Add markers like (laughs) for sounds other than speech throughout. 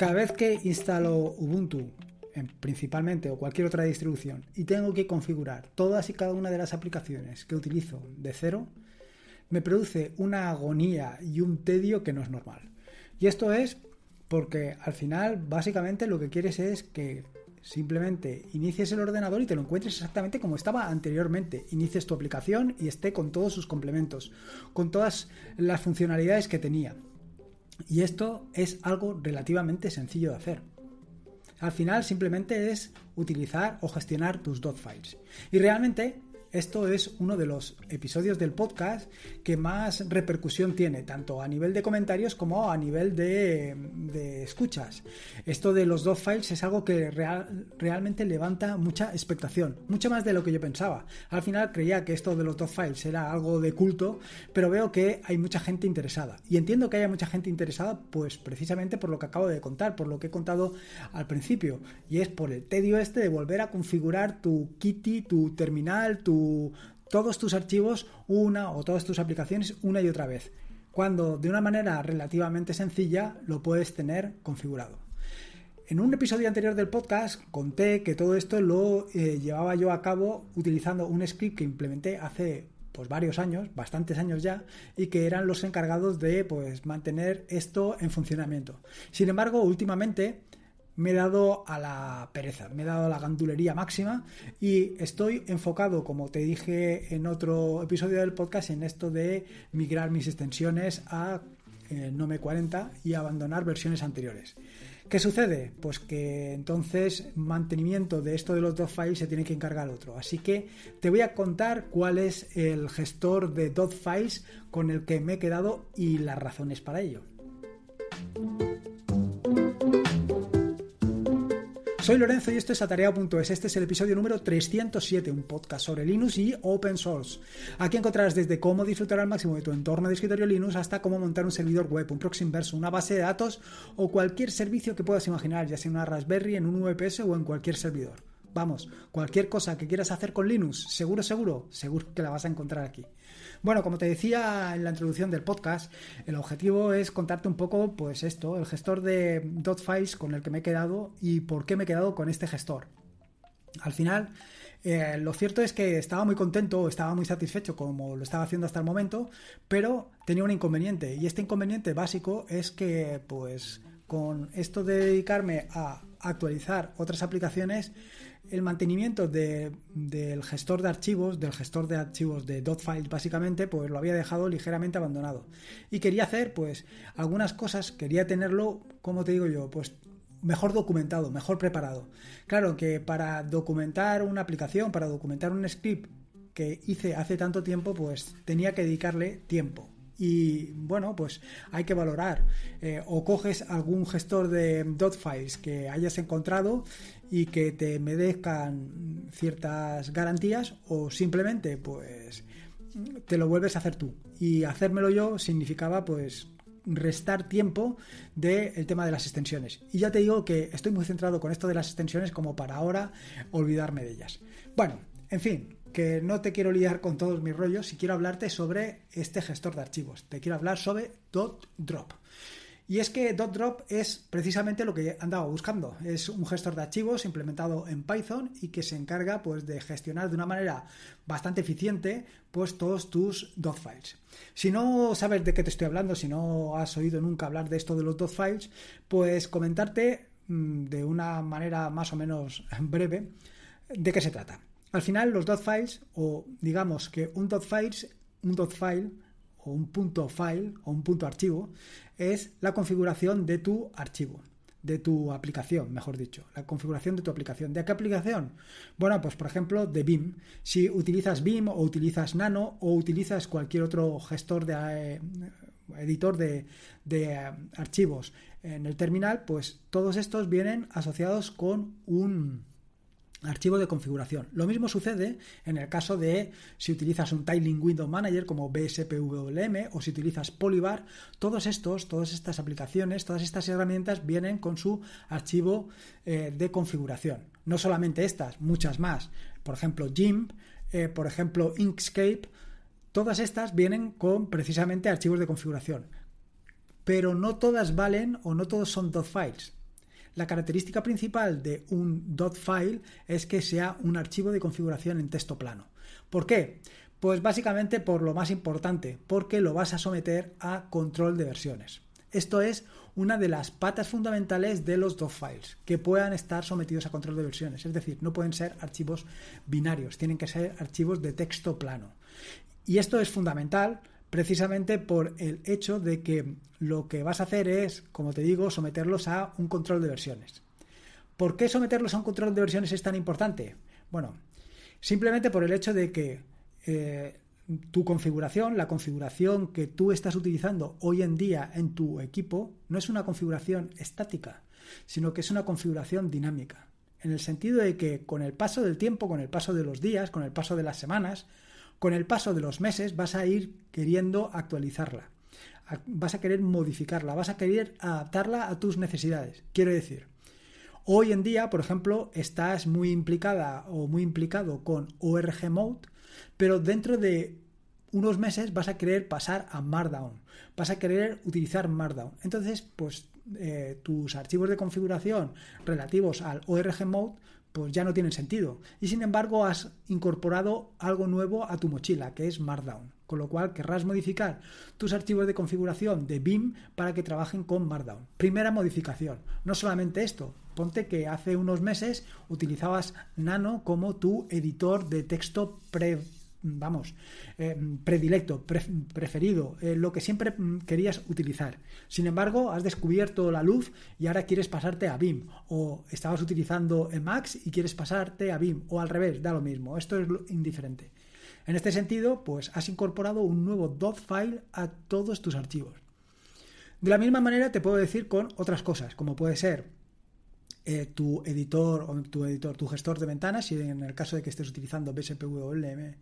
Cada vez que instalo Ubuntu, principalmente o cualquier otra distribución, y tengo que configurar todas y cada una de las aplicaciones que utilizo de cero, me produce una agonía y un tedio que no es normal. Y esto es porque al final básicamente lo que quieres es que simplemente inicies el ordenador y te lo encuentres exactamente como estaba anteriormente. Inicies tu aplicación y esté con todos sus complementos, con todas las funcionalidades que tenía. Y esto es algo relativamente sencillo de hacer. Al final simplemente es utilizar o gestionar tus .files. Y realmente esto es uno de los episodios del podcast que más repercusión tiene, tanto a nivel de comentarios como a nivel de, escuchas. Esto de los dos files es algo que realmente levanta mucha expectación, mucho más de lo que yo pensaba. Al final creía que esto de los dos files era algo de culto, pero veo que hay mucha gente interesada. Y entiendo que haya mucha gente interesada, pues precisamente por lo que acabo de contar, por lo que he contado al principio, y es por el tedio este de volver a configurar tu Kitty, tu terminal, tu todos tus archivos una o todas tus aplicaciones una y otra vez, cuando de una manera relativamente sencilla lo puedes tener configurado. En un episodio anterior del podcast conté que todo esto lo eh, llevaba yo a cabo utilizando un script que implementé hace pues varios años, bastantes años ya, y que eran los encargados de pues mantener esto en funcionamiento. Sin embargo, últimamente me he dado a la pereza, me he dado a la gandulería máxima y estoy enfocado, como te dije en otro episodio del podcast, en esto de migrar mis extensiones a eh, Nome 40 y abandonar versiones anteriores. ¿Qué sucede? Pues que entonces mantenimiento de esto de los .files se tiene que encargar otro. Así que te voy a contar cuál es el gestor de .files con el que me he quedado y las razones para ello. Soy Lorenzo y esto es Atareado.es. Este es el episodio número 307, un podcast sobre Linux y Open Source. Aquí encontrarás desde cómo disfrutar al máximo de tu entorno de escritorio Linux hasta cómo montar un servidor web, un proxy inverso, una base de datos o cualquier servicio que puedas imaginar, ya sea en una Raspberry, en un VPS o en cualquier servidor. Vamos, cualquier cosa que quieras hacer con Linux, seguro, seguro, seguro que la vas a encontrar aquí. Bueno, como te decía en la introducción del podcast, el objetivo es contarte un poco, pues esto, el gestor de .files con el que me he quedado y por qué me he quedado con este gestor. Al final, eh, lo cierto es que estaba muy contento, estaba muy satisfecho como lo estaba haciendo hasta el momento, pero tenía un inconveniente. Y este inconveniente básico es que, pues, con esto de dedicarme a actualizar otras aplicaciones, el mantenimiento del gestor de archivos, del gestor de archivos de .file básicamente, pues lo había dejado ligeramente abandonado. Y quería hacer pues algunas cosas, quería tenerlo, como te digo yo, pues mejor documentado, mejor preparado. Claro que para documentar una aplicación, para documentar un script que hice hace tanto tiempo, pues tenía que dedicarle tiempo y bueno, pues hay que valorar. Eh, o coges algún gestor de dot files que hayas encontrado y que te merezcan ciertas garantías o simplemente pues te lo vuelves a hacer tú. Y hacérmelo yo significaba pues restar tiempo del el tema de las extensiones. Y ya te digo que estoy muy centrado con esto de las extensiones como para ahora olvidarme de ellas. Bueno, en fin, que no te quiero liar con todos mis rollos y quiero hablarte sobre este gestor de archivos. Te quiero hablar sobre .drop. Y es que .drop es precisamente lo que andaba buscando. Es un gestor de archivos implementado en Python y que se encarga pues, de gestionar de una manera bastante eficiente pues, todos tus .files. Si no sabes de qué te estoy hablando, si no has oído nunca hablar de esto de los .files, pues comentarte mm, de una manera más o menos breve de qué se trata. Al final, los dot .files, o digamos que un dot .files, un dot .file, o un punto .file, o un punto .archivo, es la configuración de tu archivo, de tu aplicación, mejor dicho, la configuración de tu aplicación. ¿De qué aplicación? Bueno, pues por ejemplo, de BIM. Si utilizas BIM, o utilizas Nano, o utilizas cualquier otro gestor de... Eh, editor de, eh, archivos en el terminal, pues todos estos vienen asociados con un archivo de configuración. Lo mismo sucede en el caso de si utilizas un Tiling Window Manager como BSPWM o si utilizas Polybar, todos estos, todas estas aplicaciones, todas estas herramientas vienen con su archivo eh, de configuración. No solamente estas, muchas más. Por ejemplo, GIMP, eh, por ejemplo, Inkscape, todas estas vienen con precisamente archivos de configuración. Pero no todas valen o no todos son .files. La característica principal de un .file es que sea un archivo de configuración en texto plano. ¿Por qué? Pues básicamente por lo más importante, porque lo vas a someter a control de versiones. Esto es una de las patas fundamentales de los .dot files, que puedan estar sometidos a control de versiones, es decir, no pueden ser archivos binarios, tienen que ser archivos de texto plano. Y esto es fundamental precisamente por el hecho de que lo que vas a hacer es, como te digo, someterlos a un control de versiones. ¿Por qué someterlos a un control de versiones es tan importante? Bueno, simplemente por el hecho de que eh, tu configuración, la configuración que tú estás utilizando hoy en día en tu equipo, no es una configuración estática, sino que es una configuración dinámica. En el sentido de que con el paso del tiempo, con el paso de los días, con el paso de las semanas, con el paso de los meses vas a ir queriendo actualizarla, vas a querer modificarla, vas a querer adaptarla a tus necesidades. Quiero decir, hoy en día, por ejemplo, estás muy implicada o muy implicado con ORG Mode, pero dentro de unos meses vas a querer pasar a Markdown, vas a querer utilizar Markdown. Entonces, pues eh, tus archivos de configuración relativos al ORG Mode pues ya no tienen sentido. Y sin embargo has incorporado algo nuevo a tu mochila, que es Markdown. Con lo cual querrás modificar tus archivos de configuración de BIM para que trabajen con Markdown. Primera modificación. No solamente esto. Ponte que hace unos meses utilizabas Nano como tu editor de texto pre vamos, eh, predilecto, preferido, eh, lo que siempre mm, querías utilizar. Sin embargo, has descubierto la luz y ahora quieres pasarte a BIM. O estabas utilizando Emacs y quieres pasarte a BIM. O al revés, da lo mismo. Esto es indiferente. En este sentido, pues has incorporado un nuevo file a todos tus archivos. De la misma manera te puedo decir con otras cosas, como puede ser eh, tu editor o tu editor, tu gestor de ventanas, si en el caso de que estés utilizando LM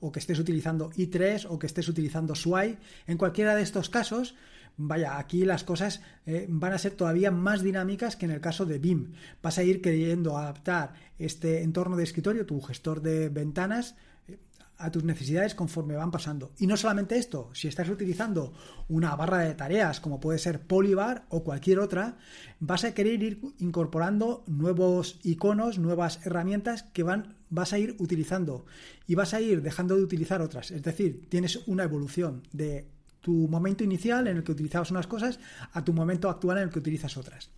o que estés utilizando i3 o que estés utilizando sway En cualquiera de estos casos, vaya, aquí las cosas eh, van a ser todavía más dinámicas que en el caso de BIM. Vas a ir queriendo adaptar este entorno de escritorio, tu gestor de ventanas, eh, a tus necesidades conforme van pasando. Y no solamente esto, si estás utilizando una barra de tareas como puede ser Polybar o cualquier otra, vas a querer ir incorporando nuevos iconos, nuevas herramientas que van, vas a ir utilizando y vas a ir dejando de utilizar otras. Es decir, tienes una evolución de tu momento inicial en el que utilizabas unas cosas a tu momento actual en el que utilizas otras.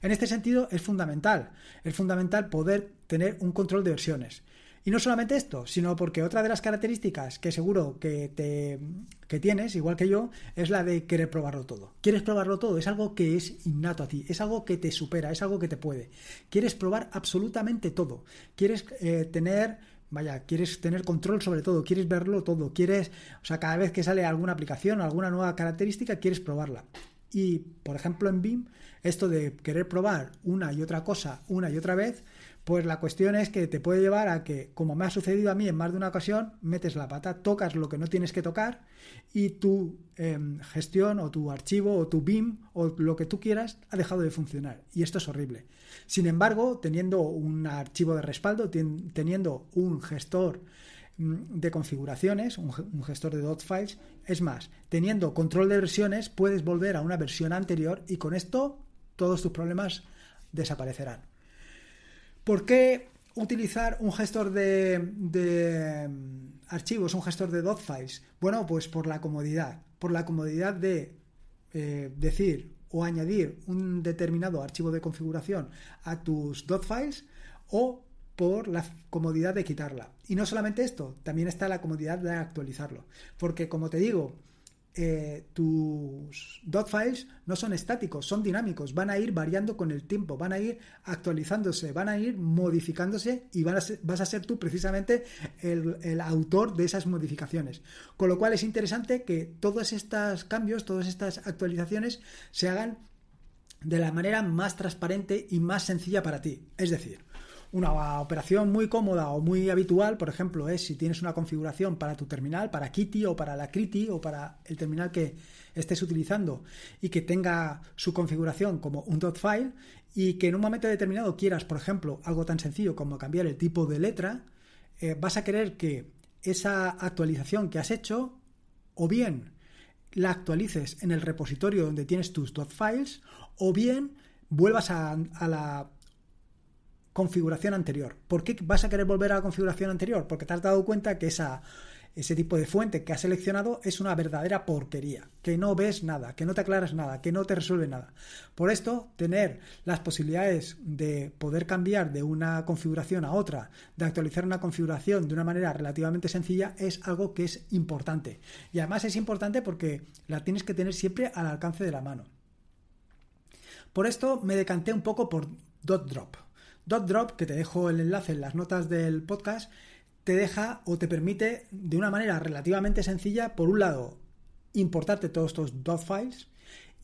En este sentido es fundamental, es fundamental poder tener un control de versiones. Y no solamente esto, sino porque otra de las características que seguro que, te, tienes, igual que yo, es la de querer probarlo todo. Quieres probarlo todo, es algo que es innato a ti, es algo que te supera, es algo que te puede. Quieres probar absolutamente todo. Quieres eh, tener Vaya, quieres tener control sobre todo, quieres verlo todo, quieres, o sea, cada vez que sale alguna aplicación, alguna nueva característica, quieres probarla. Y, por ejemplo, en BIM, esto de querer probar una y otra cosa una y otra vez, pues la cuestión es que te puede llevar a que, como me ha sucedido a mí en más de una ocasión, metes la pata, tocas lo que no tienes que tocar y tu em, gestión o tu archivo o tu BIM o lo que tú quieras ha dejado de funcionar. Y esto es horrible. Sin embargo, teniendo un archivo de respaldo, teniendo un gestor Mm, de configuraciones, un, gestor de dot files. Es más, teniendo control de versiones, puedes volver a una versión anterior y con esto todos tus problemas desaparecerán. ¿Por qué utilizar un gestor de, mm, archivos, un gestor de dot files? Bueno, pues por la comodidad, por la comodidad de eh, decir o añadir un determinado archivo de configuración a tus dot files o por la comodidad de quitarla. Y no solamente esto, también está la comodidad de actualizarlo. Porque como te digo, eh, tus dot files no son estáticos, son dinámicos, van a ir variando con el tiempo, van a ir actualizándose, van a ir modificándose y vas a ser tú precisamente el, autor de esas modificaciones. Con lo cual es interesante que todos estos cambios, todas estas actualizaciones se hagan de la manera más transparente y más sencilla para ti. Es decir, una operación muy cómoda o muy habitual, por ejemplo, es si tienes una configuración para tu terminal, para Kitty o para la Kriti o para el terminal que estés utilizando y que tenga su configuración como un .file y que en un momento determinado quieras, por ejemplo, algo tan sencillo como cambiar el tipo de letra, eh, vas a querer que esa actualización que has hecho o bien la actualices en el repositorio donde tienes tus .files o bien vuelvas a la configuración anterior. ¿Por qué vas a querer volver a la configuración anterior? Porque te has dado cuenta que ese tipo de fuente que has seleccionado es una verdadera porquería, que no ves nada, que no te aclaras nada, que no te resuelve nada. Por esto, tener las posibilidades de poder cambiar de una configuración a otra, de actualizar una configuración de una manera relativamente sencilla, es algo que es importante. Y además es importante porque la tienes que tener siempre al alcance de la mano. Por esto me decanté un poco por DotDrop. DotDrop, que te dejo el enlace en las notas del podcast, te deja o te permite de una manera relativamente sencilla, por un lado, importarte todos estos dot files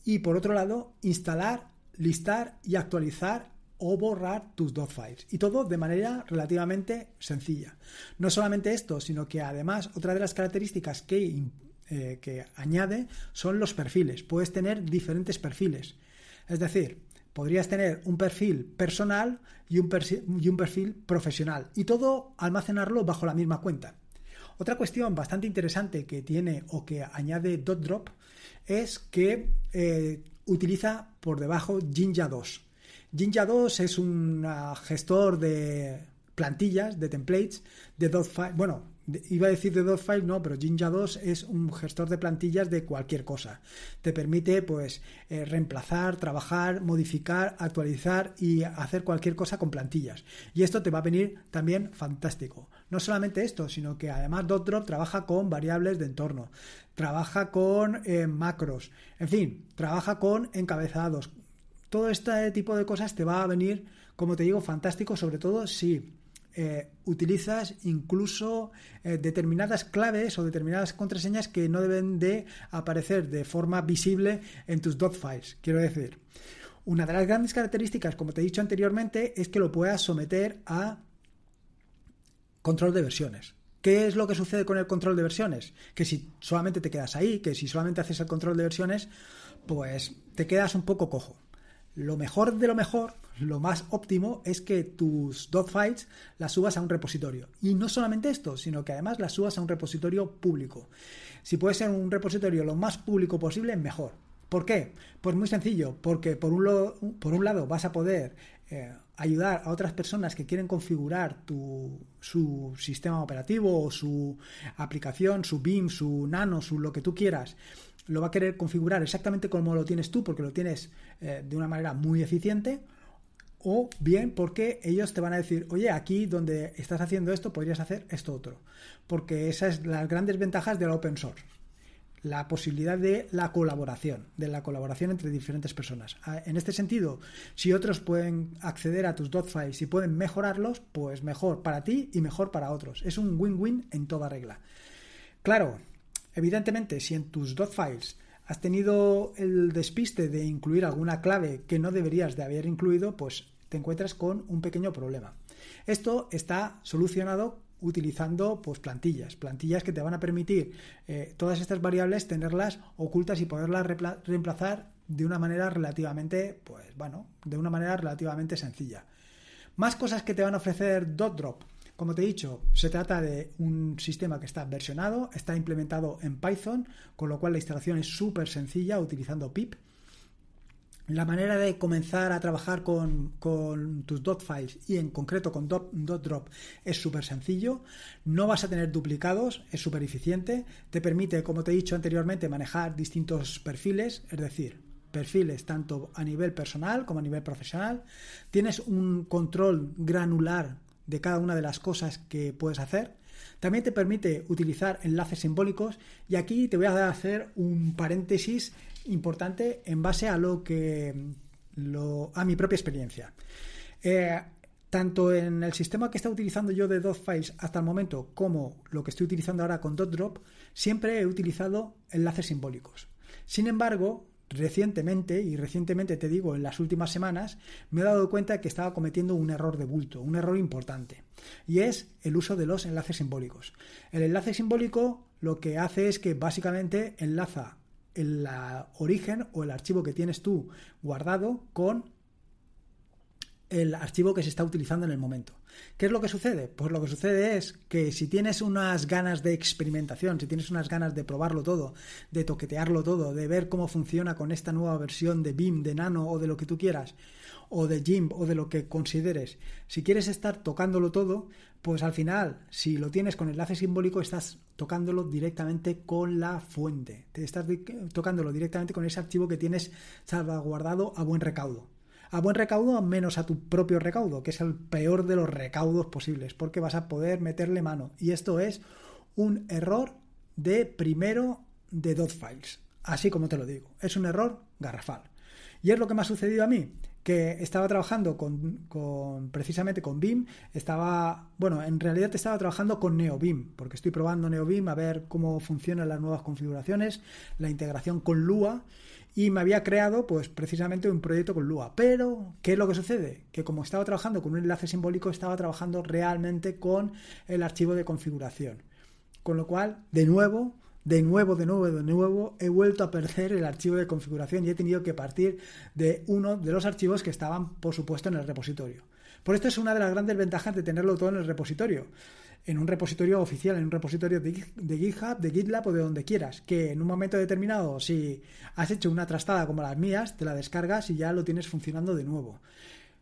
y por otro lado, instalar, listar y actualizar o borrar tus dot files. Y todo de manera relativamente sencilla. No solamente esto, sino que además otra de las características que, eh, que añade son los perfiles. Puedes tener diferentes perfiles. Es decir, podrías tener un perfil personal y un, perfil profesional y todo almacenarlo bajo la misma cuenta. Otra cuestión bastante interesante que tiene o que añade DotDrop es que eh, utiliza por debajo Jinja 2. Jinja 2 es un ah, gestor de plantillas, de templates, de Dotfile. bueno, Iba a decir de Dotfile, no, pero Jinja 2 es un gestor de plantillas de cualquier cosa. Te permite, pues, eh, reemplazar, trabajar, modificar, actualizar y hacer cualquier cosa con plantillas. Y esto te va a venir también fantástico. No solamente esto, sino que además DotDrop trabaja con variables de entorno, trabaja con eh, macros, en fin, trabaja con encabezados. Todo este tipo de cosas te va a venir, como te digo, fantástico, sobre todo si eh, utilizas incluso eh, determinadas claves o determinadas contraseñas que no deben de aparecer de forma visible en tus dot files. Quiero decir, una de las grandes características, como te he dicho anteriormente, es que lo puedas someter a control de versiones. ¿Qué es lo que sucede con el control de versiones? Que si solamente te quedas ahí, que si solamente haces el control de versiones, pues te quedas un poco cojo. Lo mejor de lo mejor, lo más óptimo es que tus .files las subas a un repositorio. Y no solamente esto, sino que además las subas a un repositorio público. Si puede ser un repositorio lo más público posible, mejor. ¿Por qué? Pues muy sencillo, porque por un, por un lado vas a poder eh, ayudar a otras personas que quieren configurar tu, su sistema operativo o su aplicación, su BIM, su Nano, su lo que tú quieras, lo va a querer configurar exactamente como lo tienes tú, porque lo tienes eh, de una manera muy eficiente, o bien porque ellos te van a decir, oye, aquí donde estás haciendo esto podrías hacer esto otro, porque esas es las grandes ventajas de la open source la posibilidad de la colaboración, de la colaboración entre diferentes personas. Ah, en este sentido, si otros pueden acceder a tus .files y pueden mejorarlos, pues mejor para ti y mejor para otros. Es un win-win en toda regla. Claro, Evidentemente, si en tus .files has tenido el despiste de incluir alguna clave que no deberías de haber incluido, pues te encuentras con un pequeño problema. Esto está solucionado utilizando pues, plantillas, plantillas que te van a permitir eh, todas estas variables tenerlas ocultas y poderlas reemplazar de una manera relativamente, pues bueno, de una manera relativamente sencilla. Más cosas que te van a ofrecer DotDrop. Como te he dicho, se trata de un sistema que está versionado, está implementado en Python, con lo cual la instalación es súper sencilla utilizando pip. La manera de comenzar a trabajar con, tus .files y en concreto con .drop es súper sencillo. No vas a tener duplicados, es súper eficiente. Te permite, como te he dicho anteriormente, manejar distintos perfiles, es decir, perfiles tanto a nivel personal como a nivel profesional. Tienes un control granular de cada una de las cosas que puedes hacer. También te permite utilizar enlaces simbólicos y aquí te voy a hacer un paréntesis importante en base a lo que lo, a mi propia experiencia. Eh, tanto en el sistema que está utilizando yo de Dotfiles hasta el momento como lo que estoy utilizando ahora con DotDrop, siempre he utilizado enlaces simbólicos. Sin embargo, recientemente, y recientemente te digo en las últimas semanas, me he dado cuenta que estaba cometiendo un error de bulto, un error importante, y es el uso de los enlaces simbólicos. El enlace simbólico lo que hace es que básicamente enlaza el origen o el archivo que tienes tú guardado con el archivo que se está utilizando en el momento. ¿Qué es lo que sucede? Pues lo que sucede es que si tienes unas ganas de experimentación, si tienes unas ganas de probarlo todo, de toquetearlo todo, de ver cómo funciona con esta nueva versión de BIM, de Nano o de lo que tú quieras, o de GIMP o de lo que consideres, si quieres estar tocándolo todo, pues al final, si lo tienes con enlace simbólico, estás tocándolo directamente con la fuente, te estás tocándolo directamente con ese archivo que tienes salvaguardado a buen recaudo a buen recaudo menos a tu propio recaudo, que es el peor de los recaudos posibles, porque vas a poder meterle mano. Y esto es un error de primero de dot files, así como te lo digo. Es un error garrafal. Y es lo que me ha sucedido a mí, que estaba trabajando con, precisamente con BIM, estaba, bueno, en realidad estaba trabajando con NeoBIM, porque estoy probando NeoBIM a ver cómo funcionan las nuevas configuraciones, la integración con Lua y me había creado pues precisamente un proyecto con Lua. Pero, ¿qué es lo que sucede? Que como estaba trabajando con un enlace simbólico, estaba trabajando realmente con el archivo de configuración. Con lo cual, de nuevo, de nuevo, de nuevo, de nuevo, he vuelto a perder el archivo de configuración y he tenido que partir de uno de los archivos que estaban, por supuesto, en el repositorio. Por esto es una de las grandes ventajas de tenerlo todo en el repositorio en un repositorio oficial, en un repositorio de, GitHub, de GitLab o de donde quieras, que en un momento determinado, si has hecho una trastada como las mías, te la descargas y ya lo tienes funcionando de nuevo.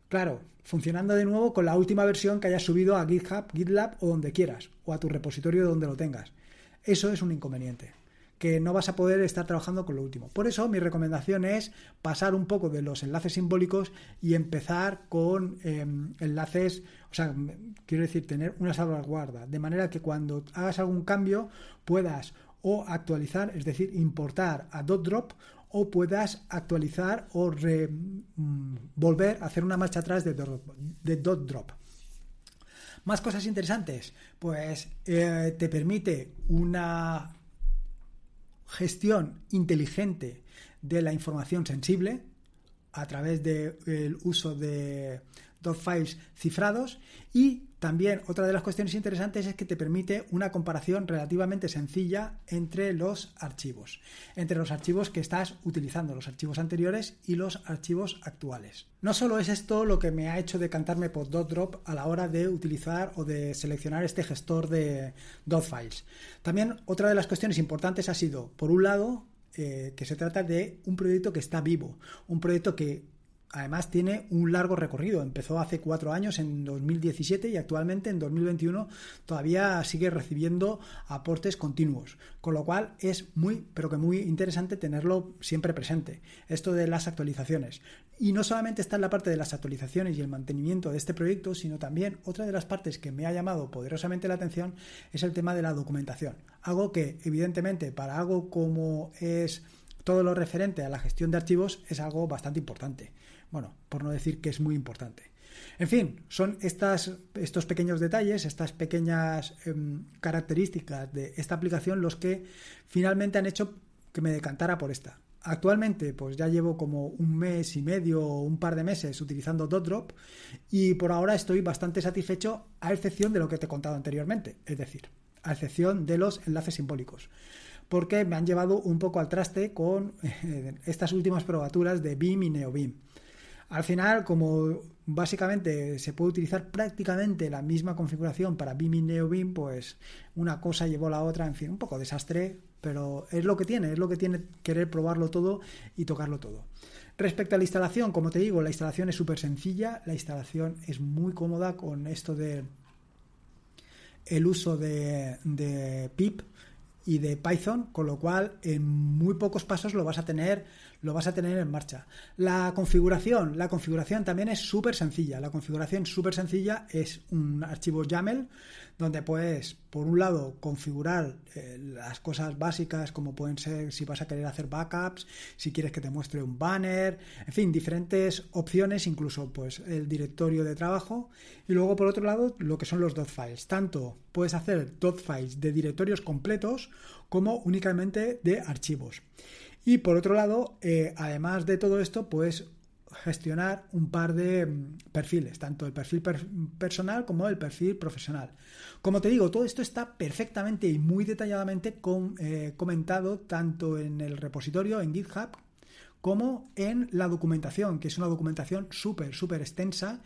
Claro, funcionando de nuevo con la última versión que hayas subido a GitHub, GitLab o donde quieras, o a tu repositorio donde lo tengas. Eso es un inconveniente que no vas a poder estar trabajando con lo último. Por eso mi recomendación es pasar un poco de los enlaces simbólicos y empezar con em, enlaces, o sea, quiero decir, tener una salvaguarda, de manera que cuando hagas algún cambio puedas o actualizar, es decir, importar a .drop o puedas actualizar o mm, volver a hacer una marcha atrás de, .drop DotDrop. Más cosas interesantes, pues eh, te permite una gestión inteligente de la información sensible a través del uso de dos files cifrados y también otra de las cuestiones interesantes es que te permite una comparación relativamente sencilla entre los archivos, entre los archivos que estás utilizando, los archivos anteriores y los archivos actuales. No solo es esto lo que me ha hecho decantarme por .drop a la hora de utilizar o de seleccionar este gestor de .files. También otra de las cuestiones importantes ha sido, por un lado, eh, que se trata de un proyecto que está vivo, un proyecto que además tiene un largo recorrido. Empezó hace cuatro años, en 2017, y actualmente en 2021 todavía sigue recibiendo aportes continuos. Con lo cual es muy, pero que muy interesante tenerlo siempre presente, esto de las actualizaciones. Y no solamente está en la parte de las actualizaciones y el mantenimiento de este proyecto, sino también otra de las partes que me ha llamado poderosamente la atención es el tema de la documentación. Algo que, evidentemente, para algo como es todo lo referente a la gestión de archivos es algo bastante importante. Bueno, por no decir que es muy importante. En fin, son estos pequeños detalles, estas pequeñas em, características de esta aplicación los que finalmente han hecho que me decantara por esta. Actualmente, pues ya llevo como un mes y medio o un par de meses utilizando DotDrop y por ahora estoy bastante satisfecho a excepción de lo que te he contado anteriormente, es decir, a excepción de los enlaces simbólicos porque me han llevado un poco al traste con (laughs) eh, estas últimas probaturas de BIM y NeoBIM. Al final, como básicamente se puede utilizar prácticamente la misma configuración para BIM y NeoBIM, pues una cosa llevó a la otra, en fin, un poco desastre, pero es lo que tiene, es lo que tiene querer probarlo todo y tocarlo todo. Respecto a la instalación, como te digo, la instalación es súper sencilla, la instalación es muy cómoda con esto de el uso de, de PIP, y de Python, con lo cual en muy pocos pasos lo vas a tener lo vas a tener en marcha. La configuración, la configuración también es súper sencilla. La configuración súper sencilla es un archivo YAML donde puedes, por un lado, configurar eh, las cosas básicas como pueden ser si vas a querer hacer backups, si quieres que te muestre un banner, en fin, diferentes opciones, incluso pues el directorio de trabajo. Y luego, por otro lado, lo que son los dot files. Tanto puedes hacer dot files de directorios completos como únicamente de archivos. Y por otro lado, eh, además de todo esto, pues gestionar un par de mm, perfiles, tanto el perfil personal como el perfil profesional. Como te digo, todo esto está perfectamente y muy detalladamente eh, comentado tanto en el repositorio, en GitHub, como en la documentación, que es una documentación súper, súper extensa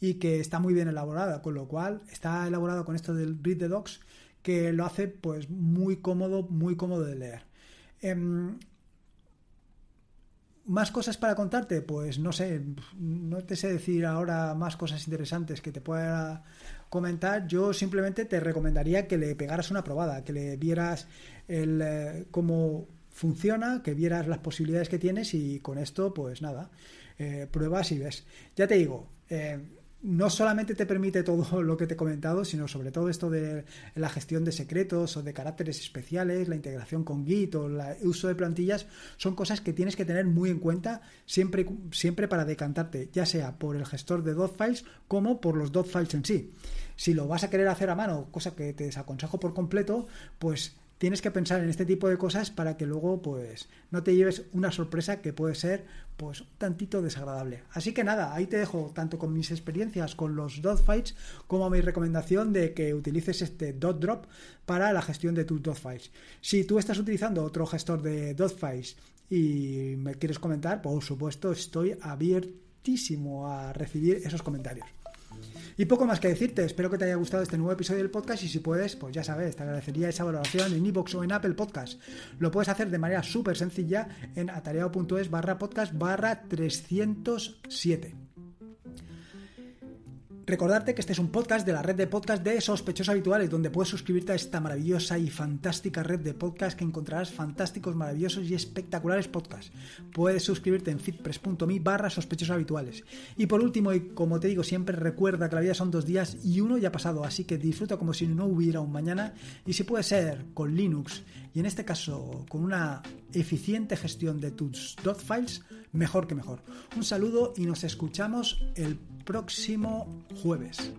y que está muy bien elaborada, con lo cual está elaborado con esto del Read the Docs, que lo hace pues muy cómodo, muy cómodo de leer. Em, ¿Más cosas para contarte? Pues no sé, no te sé decir ahora más cosas interesantes que te pueda comentar. Yo simplemente te recomendaría que le pegaras una probada, que le vieras el, eh, cómo funciona, que vieras las posibilidades que tienes y con esto, pues nada, eh, pruebas y ves. Ya te digo, eh, no solamente te permite todo (laughs) lo que te he comentado, sino sobre todo esto de la gestión de secretos o de caracteres especiales, la integración con Git o el uso de plantillas, son cosas que tienes que tener muy en cuenta siempre, siempre para decantarte, ya sea por el gestor de .files como por los .files en sí. Si lo vas a querer hacer a mano, cosa que te desaconsejo por completo, pues tienes que pensar en este tipo de cosas para que luego pues no te lleves una sorpresa que puede ser pues un tantito desagradable. Así que nada, ahí te dejo tanto con mis experiencias con los fights, como mi recomendación de que utilices este dot drop para la gestión de tus dotfiles. Si tú estás utilizando otro gestor de files y me quieres comentar, por supuesto estoy abiertísimo a recibir esos comentarios. Y poco más que decirte, espero que te haya gustado este nuevo episodio del podcast y si puedes, pues ya sabes, te agradecería esa valoración en iVoox o en Apple Podcast. Lo puedes hacer de manera súper sencilla en atareado.es barra podcast barra 307. Recordarte que este es un podcast de la red de podcast de sospechosos habituales, donde puedes suscribirte a esta maravillosa y fantástica red de podcast que encontrarás fantásticos, maravillosos y espectaculares podcasts. Puedes suscribirte en fitpress.me barra Y por último, y como te digo siempre, recuerda que la vida son dos días y uno ya ha pasado, así que disfruta como si no hubiera un mañana y si puede ser con Linux y en este caso con una eficiente gestión de tus files, mejor que mejor. Un saludo y nos escuchamos el próximo jueves.